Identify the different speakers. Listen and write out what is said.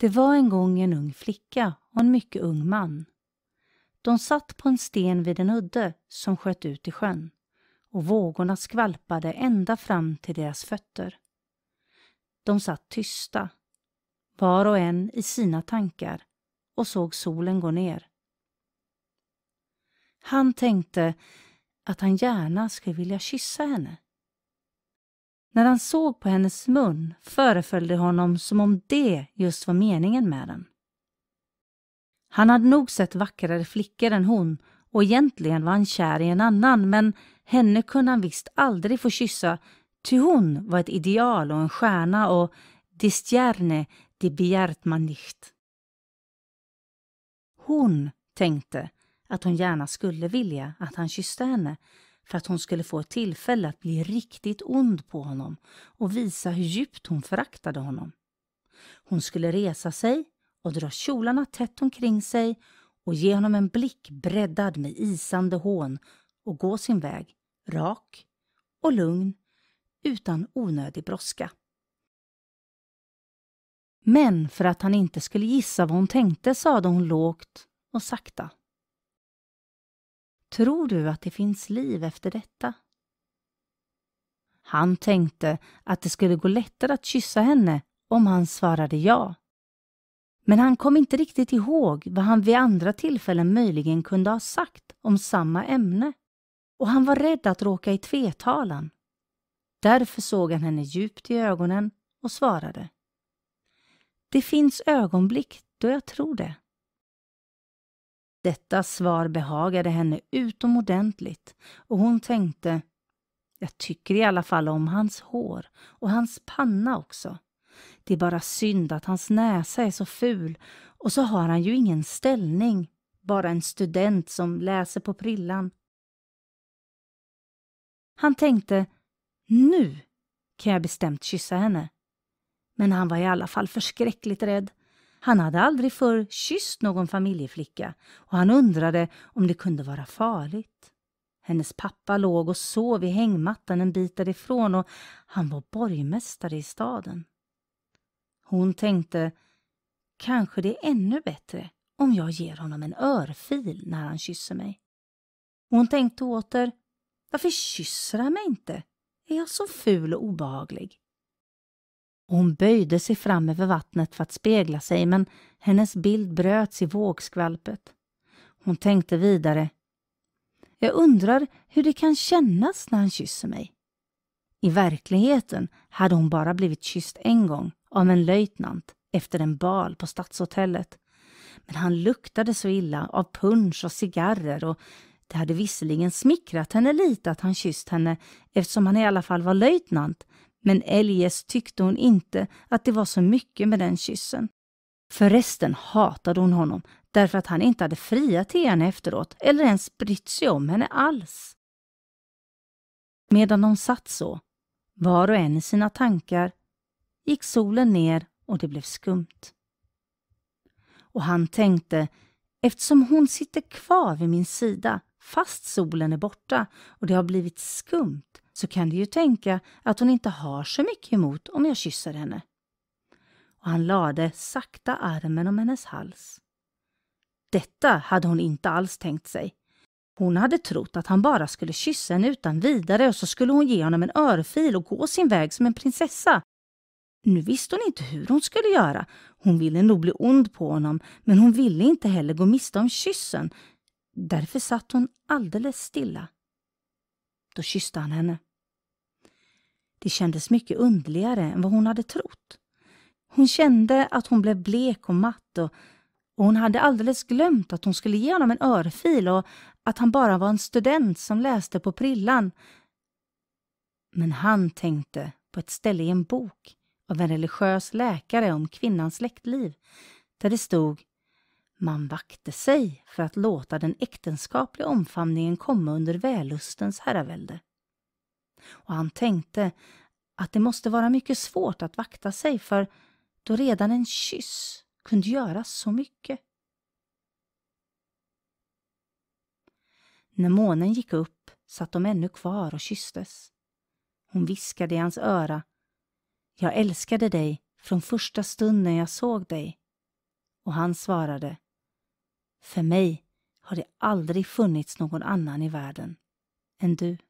Speaker 1: Det var en gång en ung flicka och en mycket ung man. De satt på en sten vid en udde som sköt ut i sjön och vågorna skvalpade ända fram till deras fötter. De satt tysta, var och en i sina tankar och såg solen gå ner. Han tänkte att han gärna skulle vilja kyssa henne. När han såg på hennes mun föreföll det honom som om det just var meningen med den. Han hade nog sett vackrare flickor än hon och egentligen var han kär i en annan men henne kunde han visst aldrig få kyssa ty hon var ett ideal och en stjärna och die Stjerne, die begärt man nicht. Hon tänkte att hon gärna skulle vilja att han kysste henne för att hon skulle få ett tillfälle att bli riktigt ond på honom och visa hur djupt hon föraktade honom. Hon skulle resa sig och dra kjolarna tätt omkring sig och ge honom en blick breddad med isande hån och gå sin väg, rak och lugn, utan onödig brådska. Men för att han inte skulle gissa vad hon tänkte sade hon lågt och sakta. Tror du att det finns liv efter detta? Han tänkte att det skulle gå lättare att kyssa henne om han svarade ja. Men han kom inte riktigt ihåg vad han vid andra tillfällen möjligen kunde ha sagt om samma ämne och han var rädd att råka i tvetalan. Därför såg han henne djupt i ögonen och svarade. Det finns ögonblick då jag tror det. Detta svar behagade henne utomordentligt och hon tänkte jag tycker i alla fall om hans hår och hans panna också. Det är bara synd att hans näsa är så ful och så har han ju ingen ställning, bara en student som läser på prillan. Han tänkte, nu kan jag bestämt kyssa henne. Men han var i alla fall förskräckligt rädd han hade aldrig förr kysst någon familjeflicka och han undrade om det kunde vara farligt. Hennes pappa låg och sov i hängmattan en bit därifrån och han var borgmästare i staden. Hon tänkte, kanske det är ännu bättre om jag ger honom en örfil när han kysser mig. Hon tänkte åter, varför kysser han mig inte? Är jag så ful och obehaglig? och hon böjde sig fram över vattnet för att spegla sig men hennes bild bröts i vågskvalpet. Hon tänkte vidare. Jag undrar hur det kan kännas när han kysser mig. I verkligheten hade hon bara blivit kysst en gång av en löjtnant efter en bal på Stadshotellet. Men han luktade så illa av punsch och cigarrer och det hade visserligen smickrat henne lite att han kysst henne eftersom han i alla fall var löjtnant men eljest tyckte hon inte att det var så mycket med den kyssen. Förresten hatade hon honom därför att han inte hade friat till henne efteråt eller ens brytt sig om henne alls. Medan de satt så, var och en i sina tankar, gick solen ner och det blev skumt. Och han tänkte, eftersom hon sitter kvar vid min sida fast solen är borta och det har blivit skumt så kan du ju tänka att hon inte har så mycket emot om jag kysser henne. Och han lade sakta armen om hennes hals. Detta hade hon inte alls tänkt sig. Hon hade trott att han bara skulle kyssa henne utan vidare och så skulle hon ge honom en örfil och gå sin väg som en prinsessa. Nu visste hon inte hur hon skulle göra. Hon ville nog bli ond på honom, men hon ville inte heller gå miste om kyssen. Därför satt hon alldeles stilla. Då kysste han henne. Det kändes mycket underligare än vad hon hade trott. Hon kände att hon blev blek och matt och, och hon hade alldeles glömt att hon skulle ge honom en örfil och att han bara var en student som läste på prillan. Men han tänkte på ett ställe i en bok av en religiös läkare om kvinnans släktliv där det stod man vakte sig för att låta den äktenskapliga omfamningen komma under vällustens herravälde och han tänkte att det måste vara mycket svårt att vakta sig för då redan en kyss kunde göra så mycket. När månen gick upp satt de ännu kvar och kysstes. Hon viskade i hans öra. Jag älskade dig från första stunden jag såg dig. Och han svarade. För mig har det aldrig funnits någon annan i världen än du.